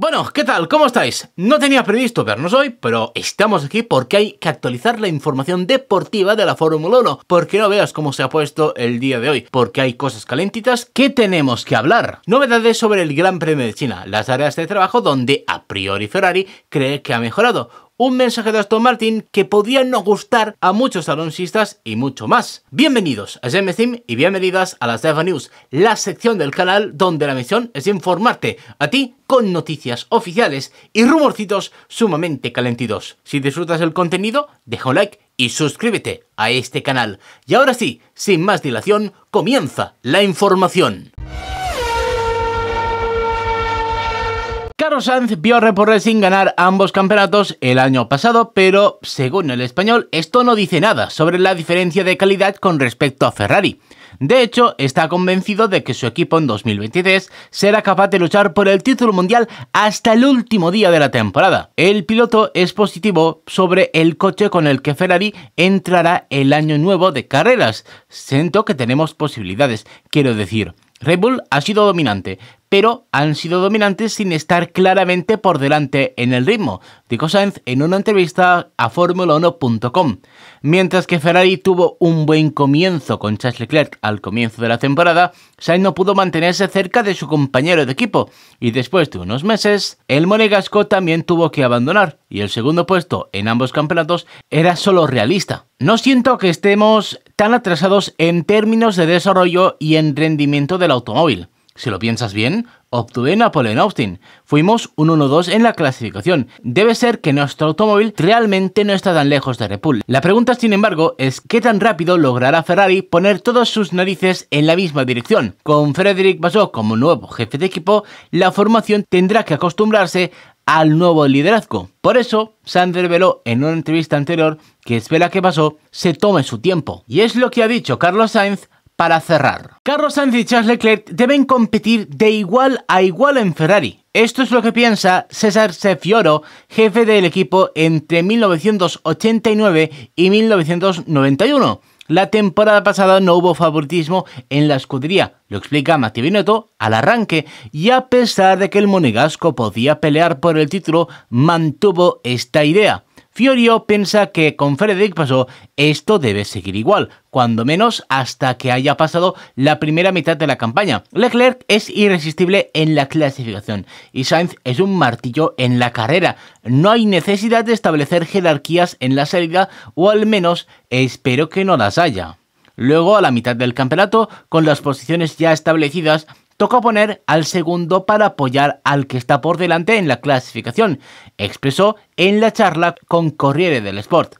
Bueno, ¿qué tal? ¿Cómo estáis? No tenía previsto vernos hoy, pero estamos aquí porque hay que actualizar la información deportiva de la Fórmula 1, porque no veas cómo se ha puesto el día de hoy, porque hay cosas calentitas que tenemos que hablar. Novedades sobre el Gran Premio de China, las áreas de trabajo donde a priori Ferrari cree que ha mejorado, un mensaje de Aston Martin que podría no gustar a muchos alonsistas y mucho más. Bienvenidos a GMCIM y bienvenidas a las Deva News, la sección del canal donde la misión es informarte a ti con noticias oficiales y rumorcitos sumamente calentidos. Si disfrutas el contenido, deja un like y suscríbete a este canal. Y ahora sí, sin más dilación, comienza la información. Carlos Sanz vio a sin ganar ambos campeonatos el año pasado, pero según el español, esto no dice nada sobre la diferencia de calidad con respecto a Ferrari. De hecho, está convencido de que su equipo en 2023 será capaz de luchar por el título mundial hasta el último día de la temporada. El piloto es positivo sobre el coche con el que Ferrari entrará el año nuevo de carreras. Siento que tenemos posibilidades, quiero decir. Red Bull ha sido dominante, pero han sido dominantes sin estar claramente por delante en el ritmo, dijo Sainz en una entrevista a formula 1com Mientras que Ferrari tuvo un buen comienzo con Charles Leclerc al comienzo de la temporada, Sainz no pudo mantenerse cerca de su compañero de equipo y después de unos meses, el monegasco también tuvo que abandonar y el segundo puesto en ambos campeonatos era solo realista. No siento que estemos tan atrasados en términos de desarrollo y en rendimiento del automóvil. Si lo piensas bien, obtuve Napoleón Austin. Fuimos un 1-2 en la clasificación. Debe ser que nuestro automóvil realmente no está tan lejos de Repul. La pregunta, sin embargo, es qué tan rápido logrará Ferrari poner todos sus narices en la misma dirección. Con Frederick Basso como nuevo jefe de equipo, la formación tendrá que acostumbrarse al nuevo liderazgo. Por eso, Sander reveló en una entrevista anterior que espera que pasó se tome su tiempo. Y es lo que ha dicho Carlos Sainz para cerrar. Carlos Sainz y Charles Leclerc deben competir de igual a igual en Ferrari. Esto es lo que piensa César Sefioro, jefe del equipo entre 1989 y 1991. La temporada pasada no hubo favoritismo en la escudería, lo explica Mati Binotto al arranque, y a pesar de que el monegasco podía pelear por el título, mantuvo esta idea. Fiorio piensa que con Frederick pasó esto debe seguir igual, cuando menos hasta que haya pasado la primera mitad de la campaña. Leclerc es irresistible en la clasificación y Sainz es un martillo en la carrera. No hay necesidad de establecer jerarquías en la salida o al menos espero que no las haya. Luego, a la mitad del campeonato, con las posiciones ya establecidas, toca poner al segundo para apoyar al que está por delante en la clasificación, expresó en la charla con Corriere del Sport.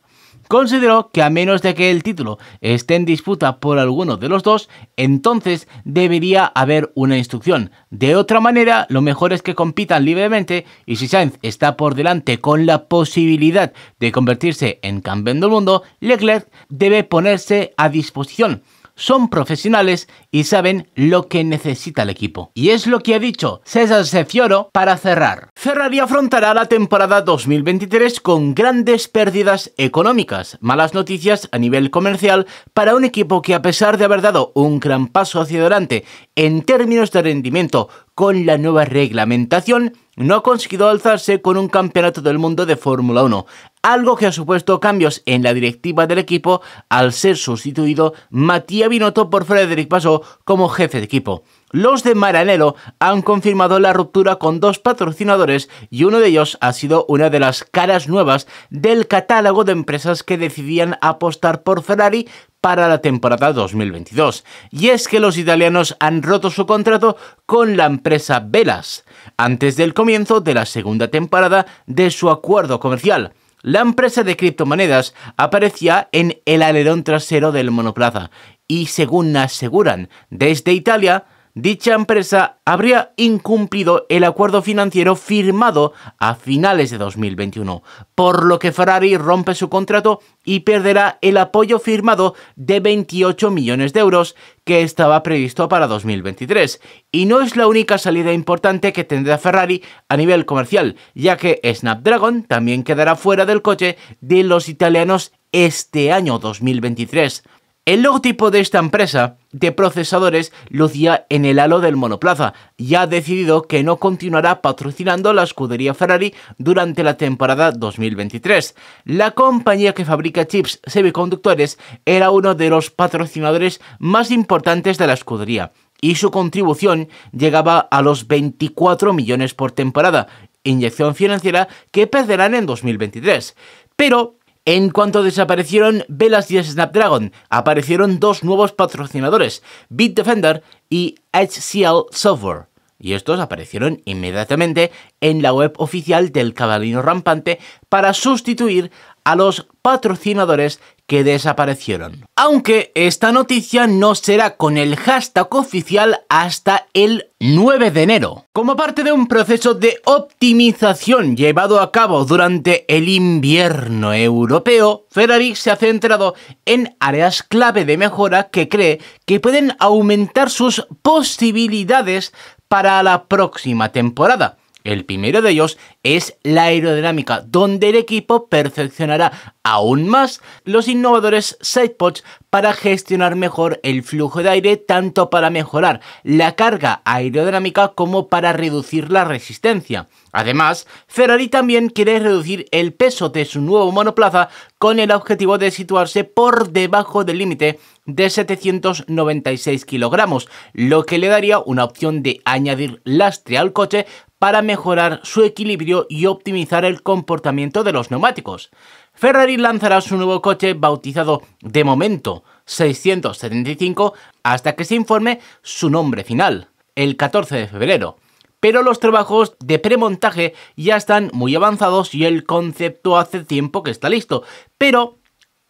Consideró que a menos de que el título esté en disputa por alguno de los dos, entonces debería haber una instrucción. De otra manera, lo mejor es que compitan libremente y si Sainz está por delante con la posibilidad de convertirse en campeón del mundo, Leclerc debe ponerse a disposición son profesionales y saben lo que necesita el equipo. Y es lo que ha dicho César Sefioro para cerrar. Ferrari afrontará la temporada 2023 con grandes pérdidas económicas, malas noticias a nivel comercial para un equipo que a pesar de haber dado un gran paso hacia adelante en términos de rendimiento con la nueva reglamentación, no ha conseguido alzarse con un campeonato del mundo de Fórmula 1, algo que ha supuesto cambios en la directiva del equipo al ser sustituido Matías Binotto por Frederic Pasó como jefe de equipo. Los de Maranello han confirmado la ruptura con dos patrocinadores y uno de ellos ha sido una de las caras nuevas del catálogo de empresas que decidían apostar por Ferrari para la temporada 2022. Y es que los italianos han roto su contrato con la empresa Velas antes del comienzo de la segunda temporada de su acuerdo comercial. La empresa de criptomonedas aparecía en el alerón trasero del monoplaza y según aseguran desde Italia, dicha empresa habría incumplido el acuerdo financiero firmado a finales de 2021, por lo que Ferrari rompe su contrato y perderá el apoyo firmado de 28 millones de euros que estaba previsto para 2023. Y no es la única salida importante que tendrá Ferrari a nivel comercial, ya que Snapdragon también quedará fuera del coche de los italianos este año 2023. El logotipo de esta empresa de procesadores lucía en el halo del monoplaza y ha decidido que no continuará patrocinando la escudería Ferrari durante la temporada 2023. La compañía que fabrica chips semiconductores era uno de los patrocinadores más importantes de la escudería y su contribución llegaba a los 24 millones por temporada, inyección financiera que perderán en 2023. Pero en cuanto desaparecieron Velas y Snapdragon, aparecieron dos nuevos patrocinadores, Bitdefender y HCL Software. Y estos aparecieron inmediatamente en la web oficial del Cabalino Rampante para sustituir a los patrocinadores que desaparecieron. Aunque esta noticia no será con el hashtag oficial hasta el 9 de enero. Como parte de un proceso de optimización llevado a cabo durante el invierno europeo, Ferrari se ha centrado en áreas clave de mejora que cree que pueden aumentar sus posibilidades para la próxima temporada el primero de ellos es la aerodinámica, donde el equipo perfeccionará aún más los innovadores sidepods para gestionar mejor el flujo de aire, tanto para mejorar la carga aerodinámica como para reducir la resistencia. Además, Ferrari también quiere reducir el peso de su nuevo monoplaza con el objetivo de situarse por debajo del límite de 796 kilogramos, lo que le daría una opción de añadir lastre al coche para mejorar su equilibrio y optimizar el comportamiento de los neumáticos. Ferrari lanzará su nuevo coche bautizado de momento 675 hasta que se informe su nombre final, el 14 de febrero. Pero los trabajos de premontaje ya están muy avanzados y el concepto hace tiempo que está listo, pero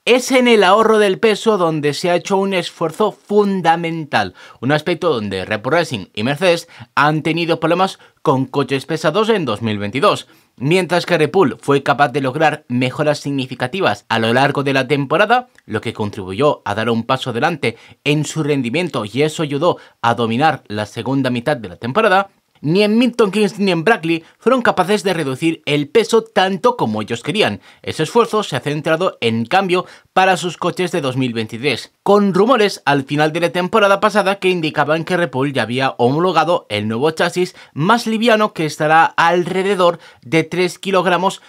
es en el ahorro del peso donde se ha hecho un esfuerzo fundamental, un aspecto donde Red Racing y Mercedes han tenido problemas con coches pesados en 2022. Mientras que Red fue capaz de lograr mejoras significativas a lo largo de la temporada, lo que contribuyó a dar un paso adelante en su rendimiento y eso ayudó a dominar la segunda mitad de la temporada, ni en Milton Keynes ni en Brackley fueron capaces de reducir el peso tanto como ellos querían. Ese esfuerzo se ha centrado en cambio para sus coches de 2023, con rumores al final de la temporada pasada que indicaban que Repol ya había homologado el nuevo chasis más liviano que estará alrededor de 3 kilogramos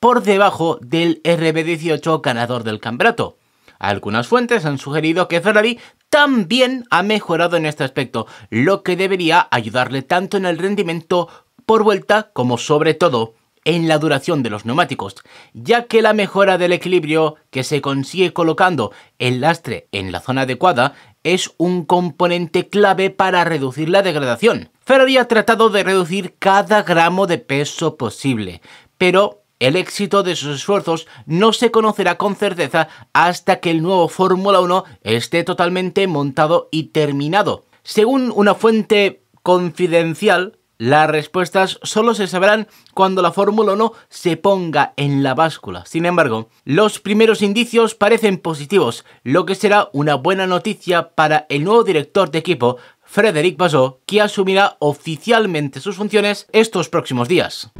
por debajo del RB18 ganador del campeonato. Algunas fuentes han sugerido que Ferrari también ha mejorado en este aspecto, lo que debería ayudarle tanto en el rendimiento por vuelta como sobre todo en la duración de los neumáticos, ya que la mejora del equilibrio que se consigue colocando el lastre en la zona adecuada es un componente clave para reducir la degradación. Ferrari ha tratado de reducir cada gramo de peso posible, pero el éxito de sus esfuerzos no se conocerá con certeza hasta que el nuevo Fórmula 1 esté totalmente montado y terminado. Según una fuente confidencial, las respuestas solo se sabrán cuando la Fórmula 1 se ponga en la báscula. Sin embargo, los primeros indicios parecen positivos, lo que será una buena noticia para el nuevo director de equipo, Frédéric Bazot, que asumirá oficialmente sus funciones estos próximos días.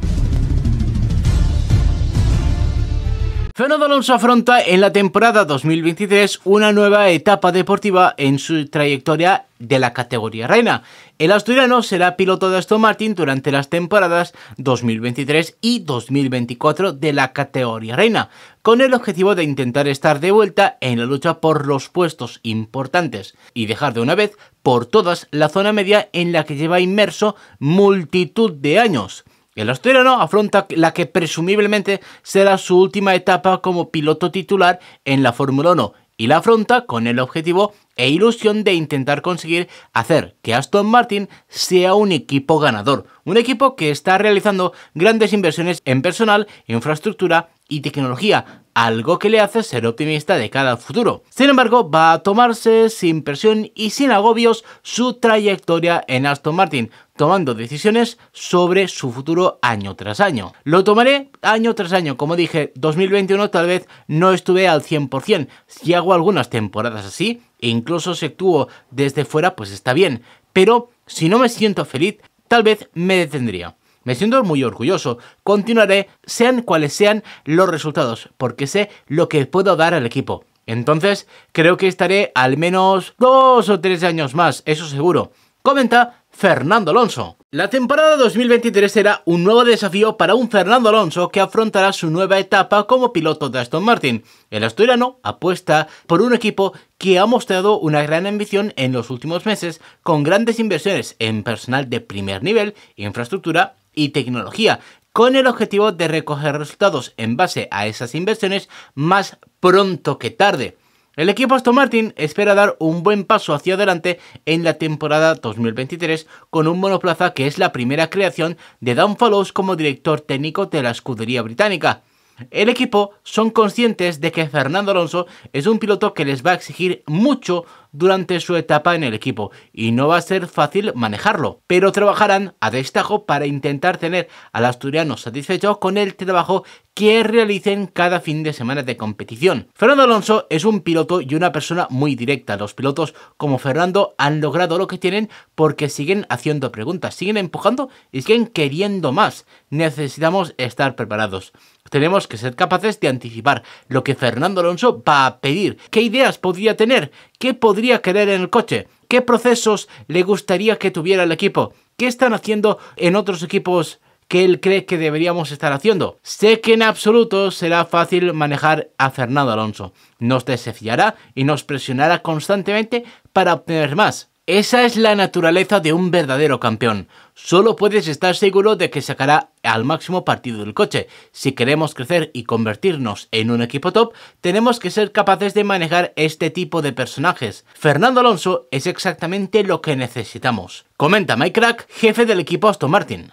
Fernando Alonso afronta en la temporada 2023 una nueva etapa deportiva en su trayectoria de la categoría reina. El asturiano será piloto de Aston Martin durante las temporadas 2023 y 2024 de la categoría reina, con el objetivo de intentar estar de vuelta en la lucha por los puestos importantes y dejar de una vez por todas la zona media en la que lleva inmerso multitud de años. El australiano afronta la que presumiblemente será su última etapa como piloto titular en la Fórmula 1 y la afronta con el objetivo e ilusión de intentar conseguir hacer que Aston Martin sea un equipo ganador, un equipo que está realizando grandes inversiones en personal, infraestructura y tecnología, algo que le hace ser optimista de cara al futuro. Sin embargo, va a tomarse sin presión y sin agobios su trayectoria en Aston Martin, tomando decisiones sobre su futuro año tras año. Lo tomaré año tras año, como dije, 2021 tal vez no estuve al 100%, si hago algunas temporadas así, e incluso si actúo desde fuera, pues está bien, pero si no me siento feliz, tal vez me detendría. Me siento muy orgulloso. Continuaré, sean cuales sean los resultados, porque sé lo que puedo dar al equipo. Entonces, creo que estaré al menos dos o tres años más, eso seguro. Comenta Fernando Alonso. La temporada 2023 será un nuevo desafío para un Fernando Alonso que afrontará su nueva etapa como piloto de Aston Martin. El asturiano apuesta por un equipo que ha mostrado una gran ambición en los últimos meses con grandes inversiones en personal de primer nivel, infraestructura y tecnología, con el objetivo de recoger resultados en base a esas inversiones más pronto que tarde. El equipo Aston Martin espera dar un buen paso hacia adelante en la temporada 2023 con un monoplaza que es la primera creación de Dan Fallows como director técnico de la escudería británica. El equipo son conscientes de que Fernando Alonso es un piloto que les va a exigir mucho durante su etapa en el equipo y no va a ser fácil manejarlo, pero trabajarán a destajo para intentar tener al asturiano satisfecho con el trabajo que realicen cada fin de semana de competición. Fernando Alonso es un piloto y una persona muy directa. Los pilotos como Fernando han logrado lo que tienen porque siguen haciendo preguntas, siguen empujando y siguen queriendo más. Necesitamos estar preparados. Tenemos que ser capaces de anticipar lo que Fernando Alonso va a pedir, qué ideas podría tener, qué podría querer en el coche, qué procesos le gustaría que tuviera el equipo, qué están haciendo en otros equipos que él cree que deberíamos estar haciendo. Sé que en absoluto será fácil manejar a Fernando Alonso. Nos desafiará y nos presionará constantemente para obtener más. Esa es la naturaleza de un verdadero campeón solo puedes estar seguro de que sacará al máximo partido del coche. Si queremos crecer y convertirnos en un equipo top, tenemos que ser capaces de manejar este tipo de personajes. Fernando Alonso es exactamente lo que necesitamos. Comenta Mike Crack, jefe del equipo Aston Martin.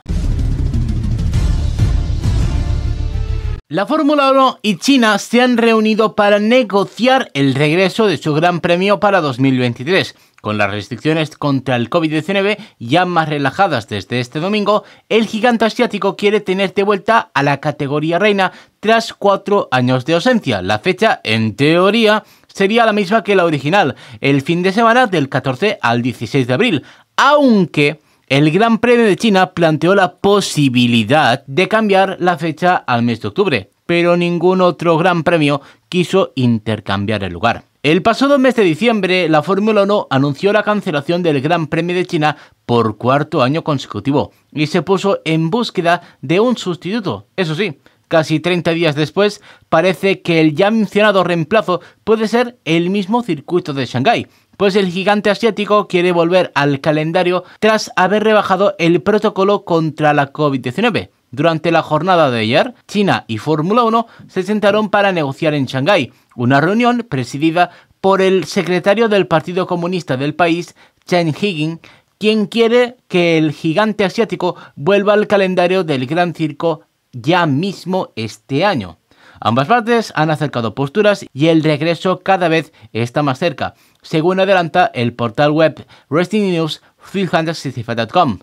La Fórmula 1 y China se han reunido para negociar el regreso de su Gran Premio para 2023. Con las restricciones contra el COVID-19 ya más relajadas desde este domingo, el gigante asiático quiere tener de vuelta a la categoría reina tras cuatro años de ausencia. La fecha, en teoría, sería la misma que la original, el fin de semana del 14 al 16 de abril, aunque el Gran Premio de China planteó la posibilidad de cambiar la fecha al mes de octubre, pero ningún otro Gran Premio quiso intercambiar el lugar. El pasado mes de diciembre, la Fórmula 1 anunció la cancelación del Gran Premio de China por cuarto año consecutivo y se puso en búsqueda de un sustituto. Eso sí, casi 30 días después, parece que el ya mencionado reemplazo puede ser el mismo circuito de Shanghái, pues el gigante asiático quiere volver al calendario tras haber rebajado el protocolo contra la COVID-19. Durante la jornada de ayer, China y Fórmula 1 se sentaron para negociar en Shanghái, una reunión presidida por el secretario del Partido Comunista del país, Chen Higgin, quien quiere que el gigante asiático vuelva al calendario del Gran Circo ya mismo este año. Ambas partes han acercado posturas y el regreso cada vez está más cerca, según adelanta el portal web Wrestling News 365.com.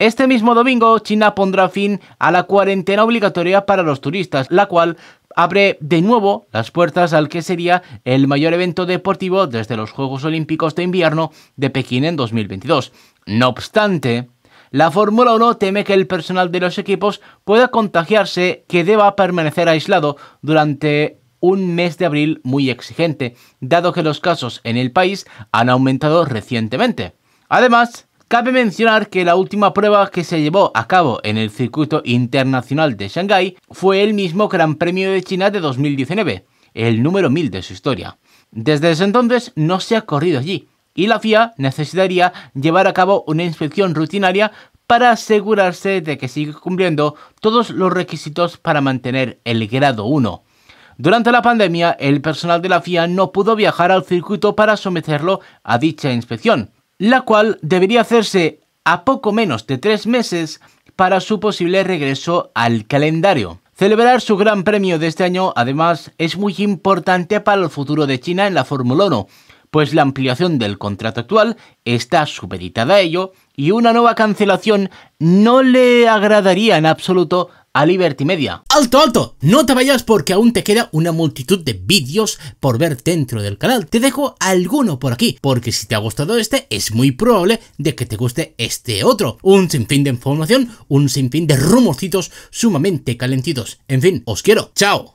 Este mismo domingo, China pondrá fin a la cuarentena obligatoria para los turistas, la cual abre de nuevo las puertas al que sería el mayor evento deportivo desde los Juegos Olímpicos de Invierno de Pekín en 2022. No obstante, la Fórmula 1 teme que el personal de los equipos pueda contagiarse que deba permanecer aislado durante un mes de abril muy exigente, dado que los casos en el país han aumentado recientemente. Además, Cabe mencionar que la última prueba que se llevó a cabo en el circuito internacional de Shanghái fue el mismo Gran Premio de China de 2019, el número 1000 de su historia. Desde ese entonces no se ha corrido allí, y la FIA necesitaría llevar a cabo una inspección rutinaria para asegurarse de que sigue cumpliendo todos los requisitos para mantener el grado 1. Durante la pandemia, el personal de la FIA no pudo viajar al circuito para someterlo a dicha inspección, la cual debería hacerse a poco menos de tres meses para su posible regreso al calendario. Celebrar su Gran Premio de este año, además, es muy importante para el futuro de China en la Fórmula 1, pues la ampliación del contrato actual está supeditada a ello y una nueva cancelación no le agradaría en absoluto a Liberty Media. ¡Alto, alto! No te vayas porque aún te queda una multitud de vídeos por ver dentro del canal. Te dejo alguno por aquí, porque si te ha gustado este, es muy probable de que te guste este otro. Un sinfín de información, un sinfín de rumorcitos sumamente calentitos. En fin, os quiero. ¡Chao!